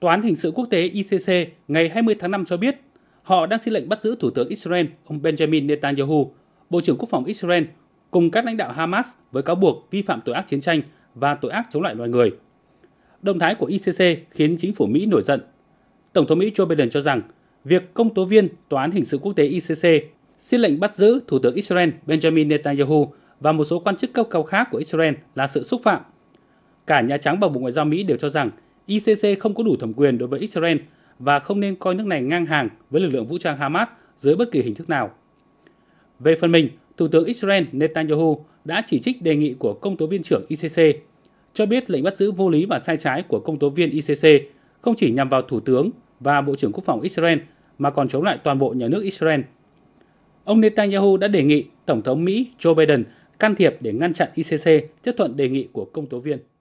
Tòa án Hình sự Quốc tế ICC ngày 20 tháng 5 cho biết họ đang xin lệnh bắt giữ Thủ tướng Israel ông Benjamin Netanyahu, Bộ trưởng Quốc phòng Israel cùng các lãnh đạo Hamas với cáo buộc vi phạm tội ác chiến tranh và tội ác chống lại loài người. Động thái của ICC khiến chính phủ Mỹ nổi giận. Tổng thống Mỹ Joe Biden cho rằng việc công tố viên Tòa án Hình sự Quốc tế ICC xin lệnh bắt giữ Thủ tướng Israel Benjamin Netanyahu và một số quan chức cấp cao khác của Israel là sự xúc phạm. Cả Nhà Trắng và Bộ Ngoại giao Mỹ đều cho rằng ICC không có đủ thẩm quyền đối với Israel và không nên coi nước này ngang hàng với lực lượng vũ trang Hamas dưới bất kỳ hình thức nào. Về phần mình, Thủ tướng Israel Netanyahu đã chỉ trích đề nghị của công tố viên trưởng ICC, cho biết lệnh bắt giữ vô lý và sai trái của công tố viên ICC không chỉ nhằm vào Thủ tướng và Bộ trưởng Quốc phòng Israel mà còn chống lại toàn bộ nhà nước Israel. Ông Netanyahu đã đề nghị Tổng thống Mỹ Joe Biden can thiệp để ngăn chặn ICC chấp thuận đề nghị của công tố viên.